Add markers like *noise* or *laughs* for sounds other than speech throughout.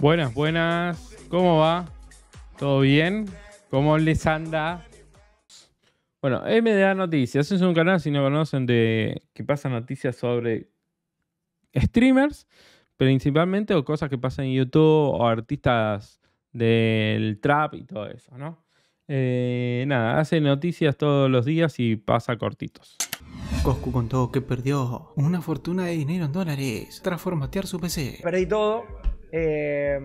Buenas, buenas. ¿Cómo va? ¿Todo bien? ¿Cómo les anda? Bueno, MDA Noticias es un canal, si no conocen, de que pasa noticias sobre streamers, principalmente, o cosas que pasan en YouTube, o artistas del trap y todo eso, ¿no? Eh, nada, hace noticias todos los días y pasa cortitos. Coscu contó que perdió una fortuna de dinero en dólares tras formatear su PC. Perdí todo, eh...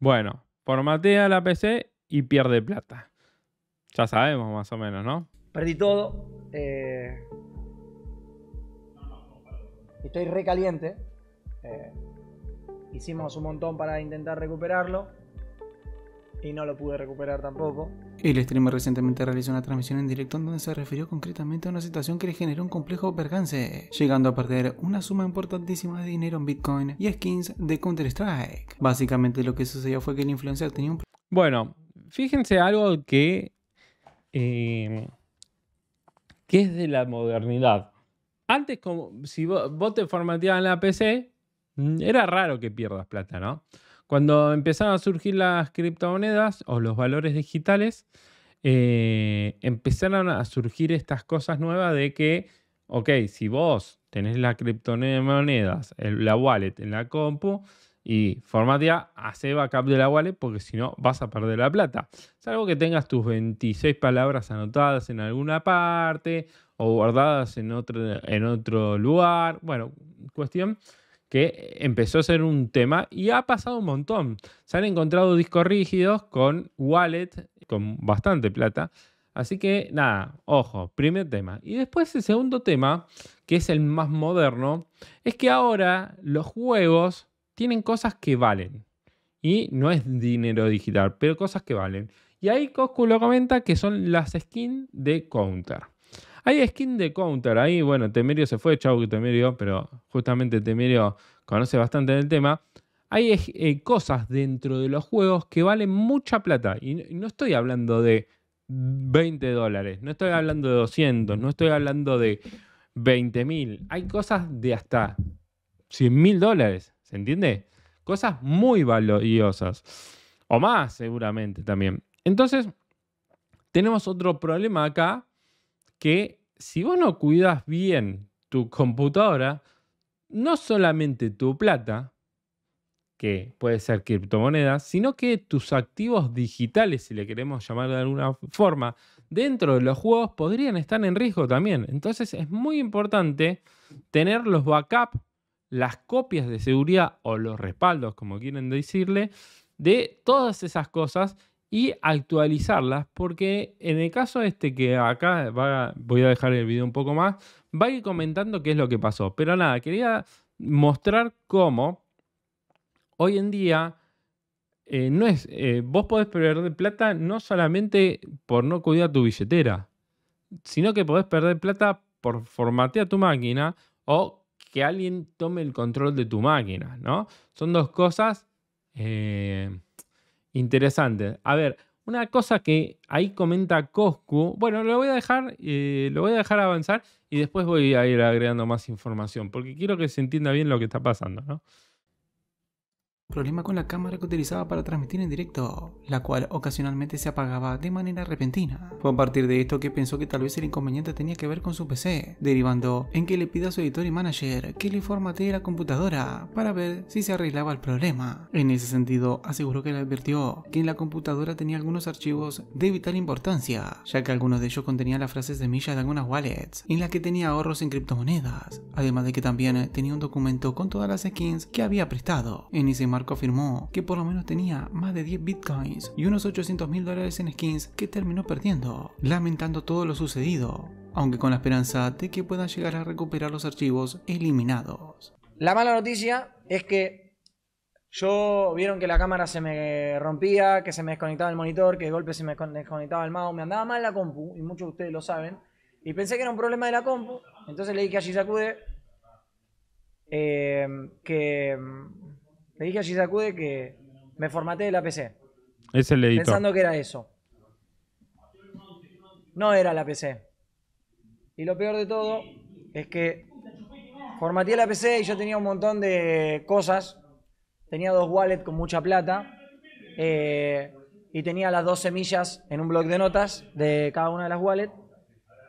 Bueno, formatea la PC y pierde plata. Ya sabemos más o menos, ¿no? Perdí todo. Eh, estoy recaliente. Eh, hicimos un montón para intentar recuperarlo y no lo pude recuperar tampoco. El streamer recientemente realizó una transmisión en directo en donde se refirió concretamente a una situación que le generó un complejo percance, llegando a perder una suma importantísima de dinero en Bitcoin y skins de Counter-Strike. Básicamente lo que sucedió fue que el influencer tenía un... Bueno, fíjense algo que... Eh, que es de la modernidad. Antes, como si vos, vos te formateabas en la PC, mm, era raro que pierdas plata, ¿no? Cuando empezaron a surgir las criptomonedas o los valores digitales, eh, empezaron a surgir estas cosas nuevas de que, ok, si vos tenés las criptomonedas, la wallet en la compu, y formatea, hace backup de la wallet porque si no vas a perder la plata. Salvo que tengas tus 26 palabras anotadas en alguna parte o guardadas en otro, en otro lugar. Bueno, cuestión que empezó a ser un tema y ha pasado un montón. Se han encontrado discos rígidos con wallet, con bastante plata. Así que nada, ojo, primer tema. Y después el segundo tema, que es el más moderno, es que ahora los juegos tienen cosas que valen. Y no es dinero digital, pero cosas que valen. Y ahí Coscu lo comenta que son las skins de Counter. Hay skin de Counter ahí, bueno, Temerio se fue, chau Temerio, pero justamente Temerio conoce bastante del tema, hay eh, eh, cosas dentro de los juegos que valen mucha plata. Y no estoy hablando de 20 dólares, no estoy hablando de 200, no estoy hablando de 20 mil. Hay cosas de hasta 100 mil dólares, ¿se entiende? Cosas muy valiosas. O más, seguramente también. Entonces, tenemos otro problema acá que si vos no cuidas bien tu computadora, no solamente tu plata, que puede ser criptomonedas, sino que tus activos digitales, si le queremos llamar de alguna forma, dentro de los juegos podrían estar en riesgo también. Entonces es muy importante tener los backups, las copias de seguridad o los respaldos, como quieren decirle, de todas esas cosas y actualizarlas, porque en el caso este que acá voy a dejar el video un poco más, va a ir comentando qué es lo que pasó. Pero nada, quería mostrar cómo hoy en día eh, no es, eh, vos podés perder plata no solamente por no cuidar tu billetera, sino que podés perder plata por formatear tu máquina o que alguien tome el control de tu máquina, ¿no? Son dos cosas eh, interesante. A ver, una cosa que ahí comenta Coscu. Bueno, lo voy a dejar, eh, lo voy a dejar avanzar y después voy a ir agregando más información porque quiero que se entienda bien lo que está pasando, ¿no? problema con la cámara que utilizaba para transmitir en directo, la cual ocasionalmente se apagaba de manera repentina. Fue a partir de esto que pensó que tal vez el inconveniente tenía que ver con su PC, derivando en que le pida a su editor y manager que le formatee la computadora para ver si se arreglaba el problema. En ese sentido, aseguró que le advirtió que en la computadora tenía algunos archivos de vital importancia, ya que algunos de ellos contenían las frases de millas de algunas wallets, en las que tenía ahorros en criptomonedas, además de que también tenía un documento con todas las skins que había prestado. En ese marco que afirmó que por lo menos tenía más de 10 bitcoins y unos 800 mil dólares en skins que terminó perdiendo, lamentando todo lo sucedido, aunque con la esperanza de que pueda llegar a recuperar los archivos eliminados. La mala noticia es que yo vieron que la cámara se me rompía, que se me desconectaba el monitor, que de golpe se me desconectaba el mouse, me andaba mal la compu, y muchos de ustedes lo saben, y pensé que era un problema de la compu, entonces le dije a Shizakude eh, que le dije a Shizakude que me formateé la PC. Es el editor. Pensando que era eso. No era la PC. Y lo peor de todo es que formateé la PC y yo tenía un montón de cosas. Tenía dos wallets con mucha plata. Eh, y tenía las dos semillas en un bloc de notas de cada una de las wallets.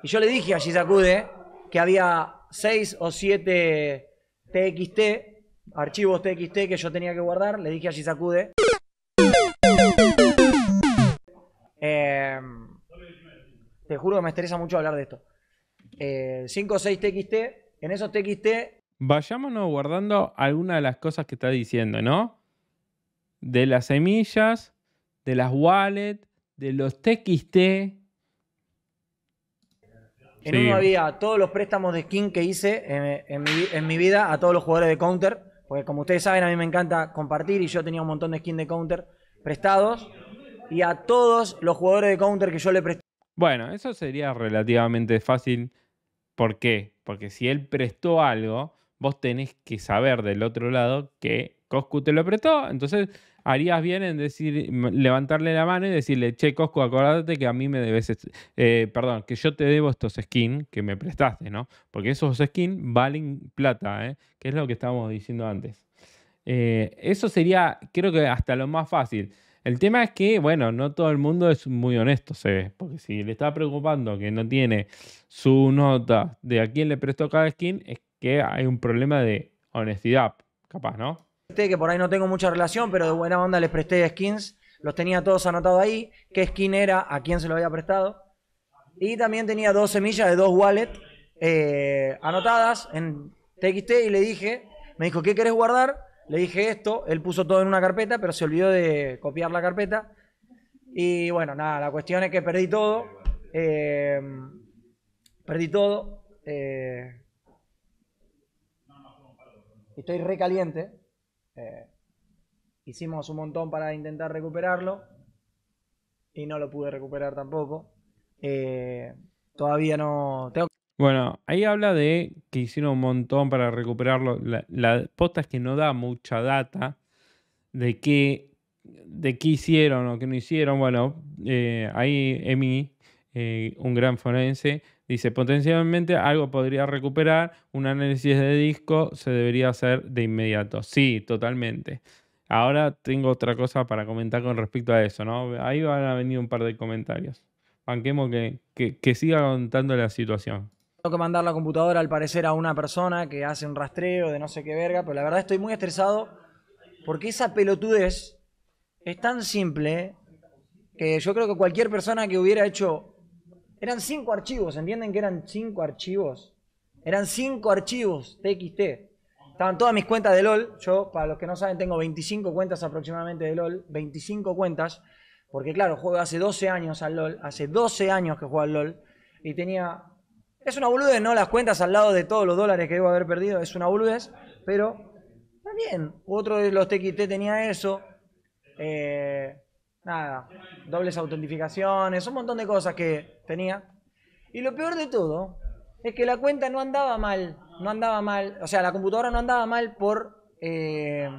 Y yo le dije a Shizakude que había seis o siete TXT archivos TXT que yo tenía que guardar. Le dije a Shizakude. Em, te juro que me estresa mucho hablar de esto. Eh, 5 o 6 TXT. En esos TXT. Vayámonos guardando algunas de las cosas que está diciendo, ¿no? De las semillas, de las wallets, de los TXT. En uno había todos los préstamos de skin que hice en mi vida a todos los jugadores de Counter. Porque como ustedes saben, a mí me encanta compartir y yo tenía un montón de skin de Counter prestados. Y a todos los jugadores de Counter que yo le presté. Bueno, eso sería relativamente fácil. ¿Por qué? Porque si él prestó algo, vos tenés que saber del otro lado que Coscu te lo prestó. Entonces harías bien en decir, levantarle la mano y decirle, che, Cosco, acordate que a mí me debes, eh, perdón, que yo te debo estos skins que me prestaste, ¿no? Porque esos skins valen plata, ¿eh? Que es lo que estábamos diciendo antes. Eh, eso sería, creo que hasta lo más fácil. El tema es que, bueno, no todo el mundo es muy honesto, se ve. Porque si le está preocupando que no tiene su nota de a quién le prestó cada skin, es que hay un problema de honestidad, capaz, ¿no? que por ahí no tengo mucha relación, pero de buena onda les presté skins. Los tenía todos anotados ahí, qué skin era, a quién se lo había prestado. Y también tenía dos semillas de dos wallets eh, anotadas en TXT y le dije, me dijo, ¿qué quieres guardar? Le dije esto, él puso todo en una carpeta, pero se olvidó de copiar la carpeta. Y bueno, nada, la cuestión es que perdí todo. Eh, perdí todo. Eh, estoy recaliente. Eh, hicimos un montón para intentar recuperarlo y no lo pude recuperar tampoco. Eh, todavía no... Tengo... Bueno, ahí habla de que hicieron un montón para recuperarlo. La, la posta es que no da mucha data de qué, de qué hicieron o qué no hicieron. Bueno, eh, ahí Emi, un gran forense, Dice, potencialmente algo podría recuperar, un análisis de disco se debería hacer de inmediato. Sí, totalmente. Ahora tengo otra cosa para comentar con respecto a eso, ¿no? Ahí van a venir un par de comentarios. Banquemos que, que siga contando la situación. Tengo que mandar la computadora al parecer a una persona que hace un rastreo de no sé qué verga, pero la verdad estoy muy estresado porque esa pelotudez es tan simple que yo creo que cualquier persona que hubiera hecho eran cinco archivos, ¿entienden que eran cinco archivos? Eran cinco archivos TXT. Estaban todas mis cuentas de LOL. Yo, para los que no saben, tengo 25 cuentas aproximadamente de LOL. 25 cuentas. Porque claro, juego hace 12 años al LOL. Hace 12 años que juego al LOL. Y tenía... Es una boludez, ¿no? Las cuentas al lado de todos los dólares que debo haber perdido. Es una boludez. Pero también, otro de los TXT tenía eso. Eh, nada, dobles autentificaciones, un montón de cosas que tenía. Y lo peor de todo es que la cuenta no andaba mal, no andaba mal, o sea, la computadora no andaba mal por, eh,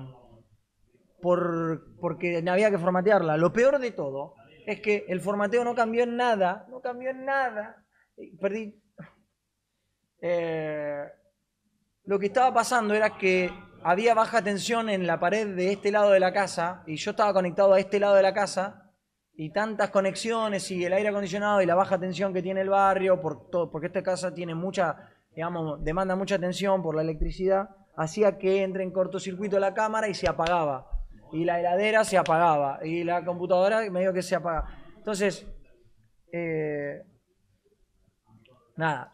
por porque había que formatearla. Lo peor de todo es que el formateo no cambió en nada, no cambió en nada. Perdí. Eh, lo que estaba pasando era que había baja tensión en la pared de este lado de la casa y yo estaba conectado a este lado de la casa y tantas conexiones y el aire acondicionado y la baja tensión que tiene el barrio, por todo, porque esta casa tiene mucha, digamos, demanda mucha tensión por la electricidad, hacía que entre en cortocircuito la cámara y se apagaba. Y la heladera se apagaba. Y la computadora medio que se apagaba. Entonces, eh, nada,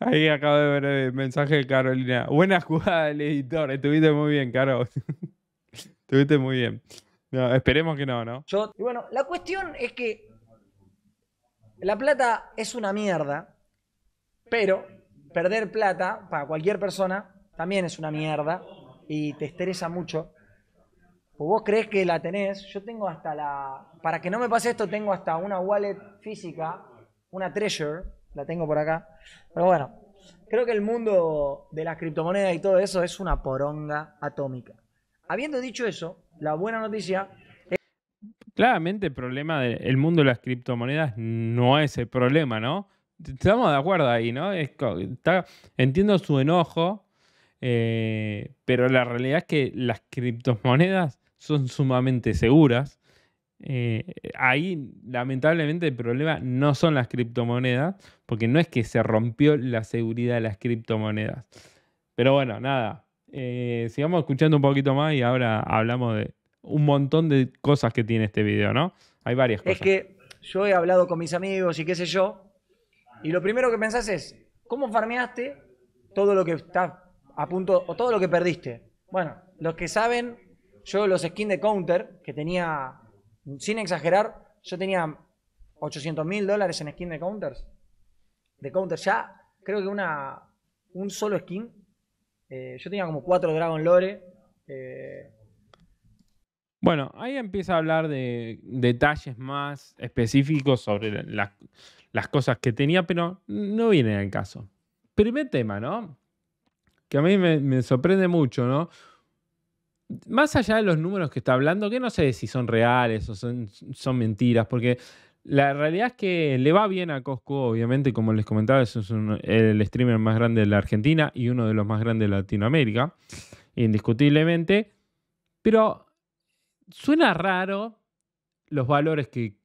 Ahí acabo de ver el mensaje de Carolina. Buena jugada del editor. Estuviste muy bien, Caro. *laughs* Estuviste muy bien. No, esperemos que no, ¿no? y bueno, la cuestión es que la plata es una mierda, pero perder plata para cualquier persona también es una mierda y te estresa mucho. Pues vos crees que la tenés. Yo tengo hasta la. Para que no me pase esto, tengo hasta una wallet física, una treasure la tengo por acá. Pero bueno, creo que el mundo de las criptomonedas y todo eso es una poronga atómica. Habiendo dicho eso, la buena noticia es... Claramente el problema del mundo de las criptomonedas no es el problema, ¿no? Estamos de acuerdo ahí, ¿no? entiendo su enojo, eh, pero la realidad es que las criptomonedas son sumamente seguras eh, ahí, lamentablemente, el problema no son las criptomonedas, porque no es que se rompió la seguridad de las criptomonedas. Pero bueno, nada, eh, sigamos escuchando un poquito más y ahora hablamos de un montón de cosas que tiene este video, ¿no? Hay varias cosas. Es que yo he hablado con mis amigos y qué sé yo, y lo primero que pensás es, ¿cómo farmeaste todo lo que está a punto, o todo lo que perdiste? Bueno, los que saben, yo los skins de Counter, que tenía sin exagerar, yo tenía 800 mil dólares en skin de counters. De counters ya, creo que una un solo skin. Eh, yo tenía como cuatro Dragon Lore. Eh. Bueno, ahí empieza a hablar de detalles más específicos sobre las, cosas que tenía, pero no viene al caso. Primer tema, ¿no? Que a mí me, me sorprende mucho, ¿no? más allá de los números que está hablando, que no sé si son reales o son, son mentiras, porque la realidad es que le va bien a Costco, obviamente, como les comentaba, es el streamer más grande de la Argentina y uno de los más grandes de Latinoamérica, indiscutiblemente, pero suena raro los valores que,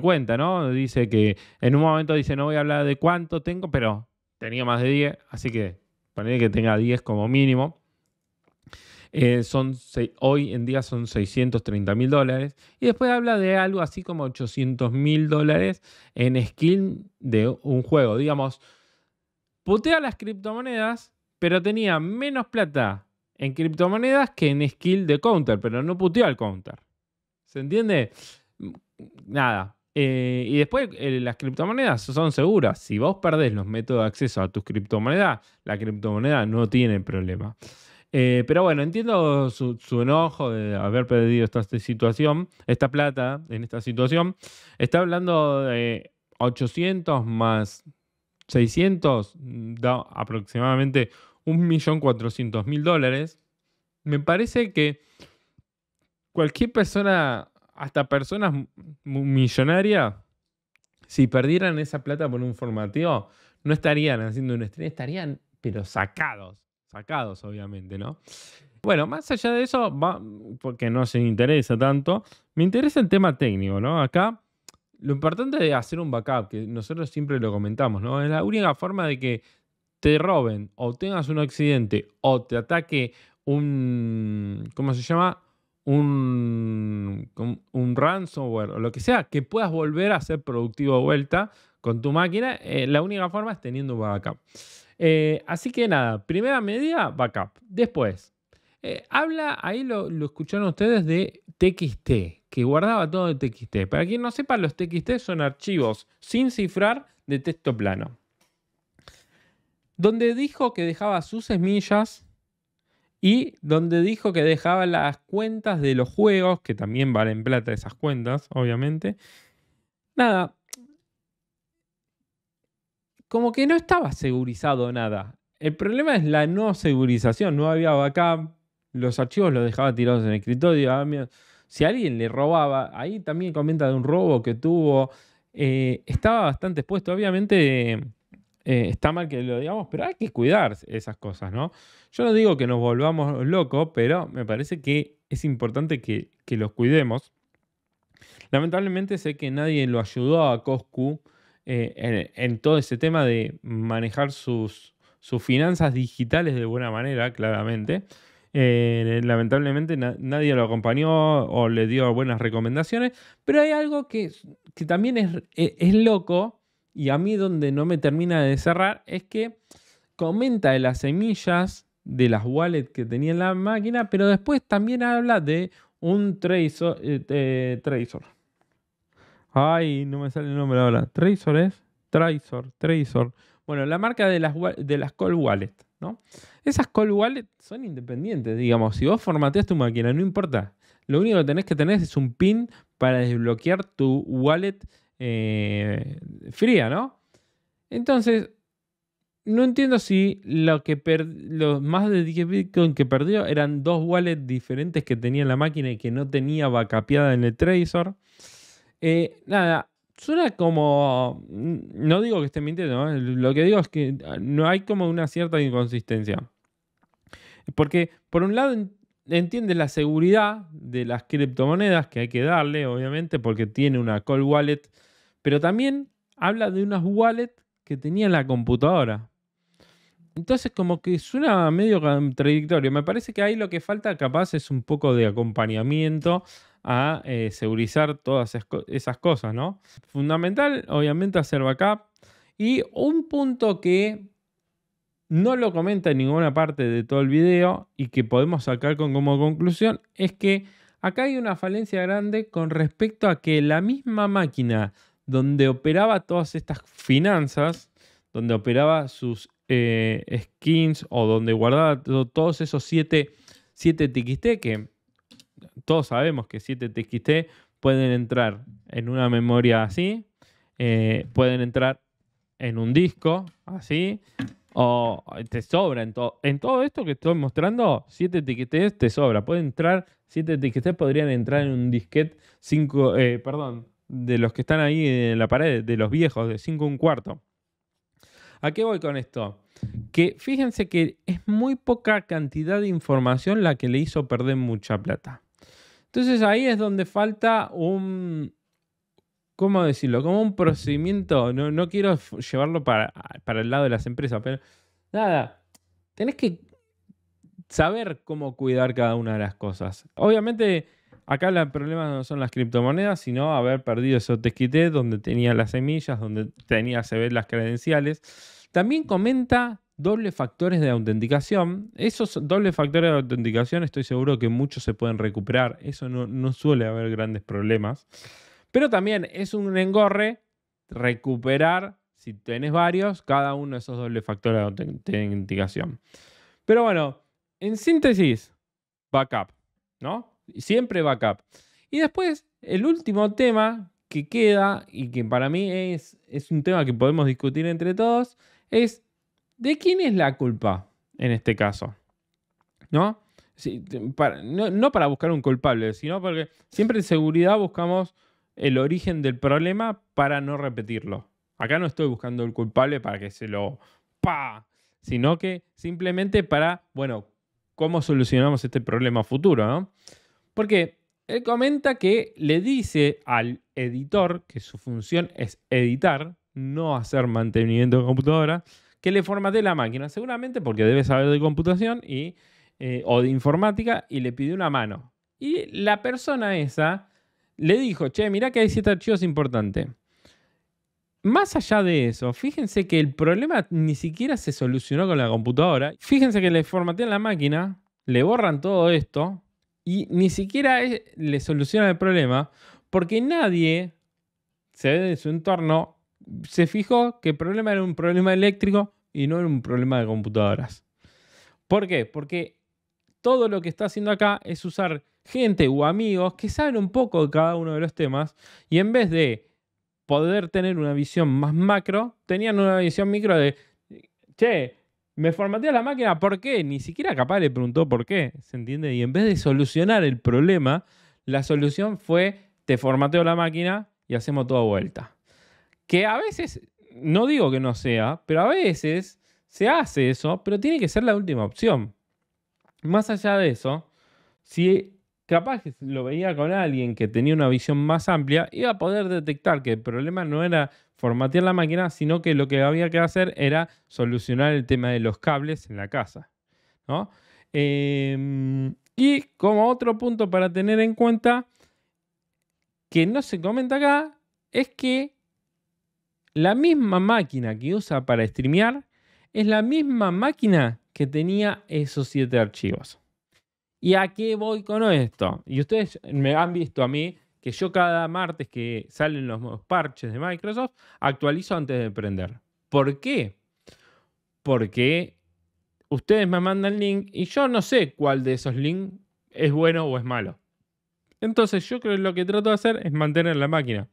cuenta, ¿no? Dice que en un momento dice, no voy a hablar de cuánto tengo, pero tenía más de 10, así que parece que tenga 10 como mínimo. Eh, son, hoy en día son 630 mil dólares. Y después habla de algo así como 800 mil dólares en skill de un juego. Digamos, putea las criptomonedas, pero tenía menos plata en criptomonedas que en skill de counter, pero no puteó al counter. ¿Se entiende? Nada. Eh, y después eh, las criptomonedas son seguras. Si vos perdés los métodos de acceso a tus criptomonedas, la criptomoneda no tiene problema. Eh, pero bueno, entiendo su, enojo de haber perdido esta situación, esta plata en esta situación. Está hablando de 800 más 600, mm, da aproximadamente 1.400.000 dólares. Me parece que cualquier persona, hasta personas millonarias, si perdieran esa plata por un formateo, no estarían haciendo un estreno, estarían pero sacados sacados, obviamente, ¿no? Bueno, más allá de eso, porque no se interesa tanto, me interesa el tema técnico, ¿no? Acá lo importante de hacer un backup, que nosotros siempre lo comentamos, ¿no? Es la única forma de que te roben o tengas un accidente o te ataque un, ¿cómo se llama? un, ransomware o lo que sea, que puedas volver a ser productivo de vuelta con tu máquina, eh, la única forma es teniendo un backup. Eh, así que nada, primera medida, backup. Después, eh, habla, ahí lo, lo, escucharon ustedes de TXT, que guardaba todo de TXT. Para quien no sepa, los TXT son archivos sin cifrar de texto plano. Donde dijo que dejaba sus semillas y donde dijo que dejaba las cuentas de los juegos, que también valen plata esas cuentas, obviamente. Nada. Como que no estaba segurizado nada. El problema es la no segurización. No había backup. Los archivos los dejaba tirados en el escritorio. Ah, si alguien le robaba, ahí también comenta de un robo que tuvo. Eh, estaba bastante expuesto. Obviamente eh, está mal que lo digamos, pero hay que cuidar esas cosas, ¿no? Yo no digo que nos volvamos locos, pero me parece que es importante que, los cuidemos. Lamentablemente sé que nadie lo ayudó a Coscu eh, en, todo ese tema de manejar sus, sus finanzas digitales de buena manera, claramente. Eh, lamentablemente nadie lo acompañó o le dio buenas recomendaciones, pero hay algo que, también es, e, es loco y a mí donde no me termina de cerrar es que comenta de las semillas de las wallets que tenía en la máquina, pero después también habla de un Tracer. Eh, Ay, no me sale el nombre ahora. Tracer es. Tracer, Tracer. Bueno, la marca de las, de las Cold Wallet, ¿no? Esas Cold Wallet son independientes, digamos. Si vos formateas tu máquina, no importa. Lo único que tenés que tener es un pin para desbloquear tu wallet eh, fría, ¿no? Entonces, no entiendo si lo que los más de 10 Bitcoin que perdió eran dos wallets diferentes que tenía la máquina y que no tenía vacapeada en el Tracer. Eh, nada, suena como. Mm, no digo que esté mintiendo, ¿eh? lo que digo es que ah, no hay como una cierta inconsistencia. Porque, por un lado, entiende la seguridad de las criptomonedas que hay que darle, obviamente, porque tiene una call wallet pero también habla de unas wallets que tenía la computadora. Entonces como que suena medio contradictorio. Me parece que ahí lo que falta capaz es un poco de acompañamiento a eh, segurizar todas esas cosas, ¿no? Fundamental, obviamente, hacer backup. Y un punto que no lo comenta en ninguna parte de todo el video y que podemos sacar con, como conclusión es que acá hay una falencia grande con respecto a que la misma máquina donde operaba todas estas finanzas, donde operaba sus eh, skins o donde guardaba todos esos 7 siete, TXT que todos sabemos que 7 TXT pueden entrar en una memoria así, eh, pueden entrar en un disco así, o te sobra en, todo en todo esto que estoy mostrando, 7 TXT te sobra, pueden entrar, 7 TXT podrían entrar en un disquete 5, eh, perdón, de los que están ahí en la pared, de los viejos, de 5 un cuarto. ¿A qué voy con esto? Que fíjense que es muy poca cantidad de información la que le hizo perder mucha plata. Entonces ahí es donde falta un, ¿cómo decirlo? Como un procedimiento, no, quiero llevarlo para, para el lado de las empresas, pero nada, tenés que saber cómo cuidar cada una de las cosas. Obviamente Acá el problema no son las criptomonedas, sino haber perdido esos quité, donde tenía las semillas, donde tenía, se ven las credenciales. También comenta doble factores de autenticación. Esos doble factores de autenticación estoy seguro que muchos se pueden recuperar. Eso no, suele haber grandes problemas. Pero también es un engorre recuperar, si tenés varios, cada uno de esos doble factores de autenticación. Pero bueno, en síntesis, backup, ¿no? Siempre backup. Y después, el último tema que queda y que para mí es, es un tema que podemos discutir entre todos es de quién es la culpa en este caso. ¿No? para, no, para buscar un culpable, sino porque siempre en seguridad buscamos el origen del problema para no repetirlo. Acá no estoy buscando el culpable para que se lo pa, sino que simplemente para, bueno, cómo solucionamos este problema futuro, ¿no? Porque él comenta que le dice al editor, que su función es editar, no hacer mantenimiento de computadora, que le formatee la máquina, seguramente porque debe saber de computación y, eh, o de informática, y le pide una mano. Y la persona esa le dijo, che, mirá que hay siete archivos importantes. Más allá de eso, fíjense que el problema ni siquiera se solucionó con la computadora. Fíjense que le formatean la máquina, le borran todo esto, y ni siquiera le soluciona el problema porque nadie se ve en su entorno, se fijó que el problema era un problema eléctrico y no era un problema de computadoras. ¿Por qué? Porque todo lo que está haciendo acá es usar gente o amigos que saben un poco de cada uno de los temas y en vez de poder tener una visión más macro, tenían una visión micro de, che, me formateé la máquina, ¿por qué? Ni siquiera capaz le preguntó por qué, ¿se entiende? Y en vez de solucionar el problema, la solución fue, te formateo la máquina y hacemos toda vuelta. Que a veces, no digo que no sea, pero a veces se hace eso, pero tiene que ser la última opción. Más allá de eso, si capaz lo veía con alguien que tenía una visión más amplia, iba a poder detectar que el problema no era formatear la máquina, sino que lo que había que hacer era solucionar el tema de los cables en la casa. Em, y como otro punto para tener en cuenta, que no se comenta acá, es que la misma máquina que usa para streamear es la misma máquina que tenía esos siete archivos. ¿Y a qué voy con esto? Y ustedes me han visto a mí que yo cada martes que salen los parches de Microsoft, actualizo antes de prender. ¿Por qué? Porque ustedes me mandan link y yo no sé cuál de esos links es bueno o es malo. Entonces yo creo que lo que trato de hacer es mantener la máquina.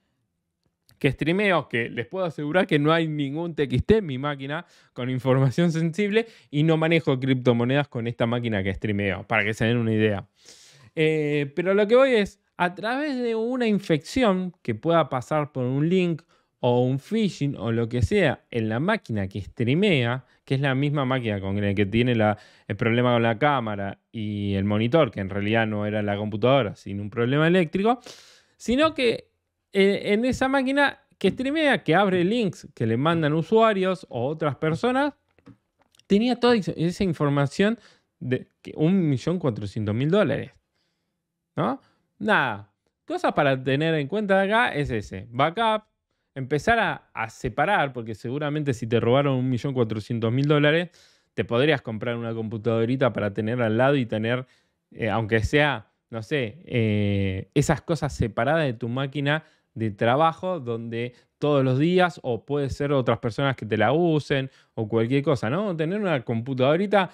Que streameo, que les puedo asegurar que no hay ningún TXT en mi máquina con información sensible y no manejo criptomonedas con esta máquina que streameo, para que se den una idea. Eh, pero lo que voy es, a través de una infección que pueda pasar por un link o un phishing o lo que sea en la máquina que streamea, que es la misma máquina con la que tiene el problema con la cámara y el monitor, que en realidad no era la computadora, sino un problema eléctrico, sino que eh, en esa máquina que streamea, que abre links que le mandan usuarios o otras personas, tenía toda esa información de 1.400.000 dólares. ¿No? Nada, cosas para tener en cuenta acá es ese. Backup, empezar a, separar, porque seguramente si te robaron 1.400.000 dólares, te podrías comprar una computadorita para tener al lado y tener, eh, aunque sea, no sé, eh, esas cosas separadas de tu máquina de trabajo donde todos los días o puede ser otras personas que te la usen o cualquier cosa, ¿no? Tener una computadorita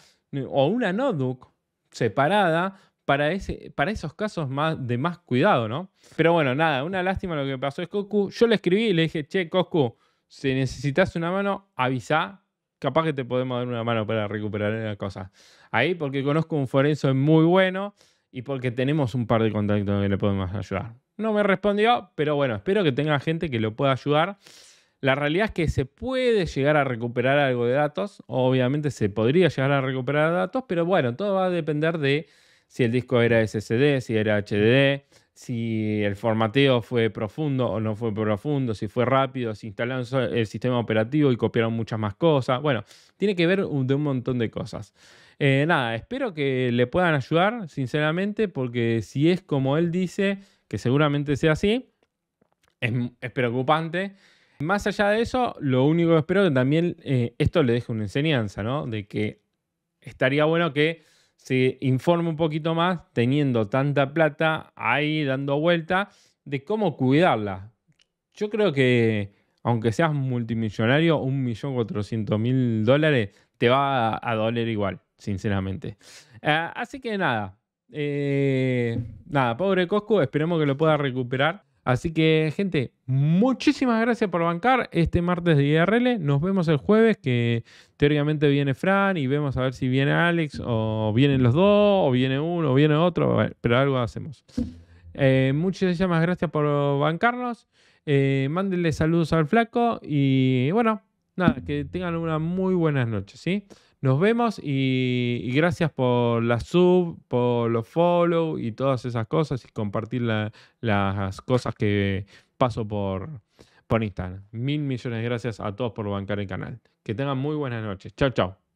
o una notebook separada para, ese, para esos casos más, de más cuidado, ¿no? Pero bueno, nada, una lástima lo que pasó es Coscu. Yo le escribí y le dije, che, Coscu, si necesitas una mano, avisa. Capaz que te podemos dar una mano para recuperar una cosa. Ahí, porque conozco un forenso muy bueno y porque tenemos un par de contactos que le podemos ayudar. No me respondió, pero bueno, espero que tenga gente que lo pueda ayudar. La realidad es que se puede llegar a recuperar algo de datos. Obviamente se podría llegar a recuperar datos, pero bueno, todo va a depender de si el disco era SSD, si era HDD, si el formateo fue profundo o no fue profundo, si fue rápido, si instalaron el sistema operativo y copiaron muchas más cosas. Bueno, tiene que ver de un montón de cosas. Eh, nada, espero que le puedan ayudar, sinceramente, porque si es como él dice, que seguramente sea así, es, preocupante. Más allá de eso, lo único que espero que también eh, esto le deje una enseñanza, ¿no? De que estaría bueno que se informe un poquito más, teniendo tanta plata ahí dando vuelta, de cómo cuidarla. Yo creo que, aunque seas multimillonario, 1.400.000 millón dólares te va a, doler igual, sinceramente. Eh, así que nada, eh, nada, pobre Coscu, esperemos que lo pueda recuperar. Así que, gente, muchísimas gracias por bancar este martes de IRL. Nos vemos el jueves, que teóricamente viene Fran y vemos a ver si viene Alex, o vienen los dos, o viene uno, o viene otro, pero algo hacemos. Eh, muchísimas gracias por bancarnos. Eh, mándenle saludos al flaco y bueno, nada, que tengan una muy buenas noches, ¿sí? Nos vemos y, gracias por la sub, por los follow y todas esas cosas y compartir las cosas que paso por, por Instagram. Mil millones de gracias a todos por bancar el canal. Que tengan muy buenas noches. Chao, chao.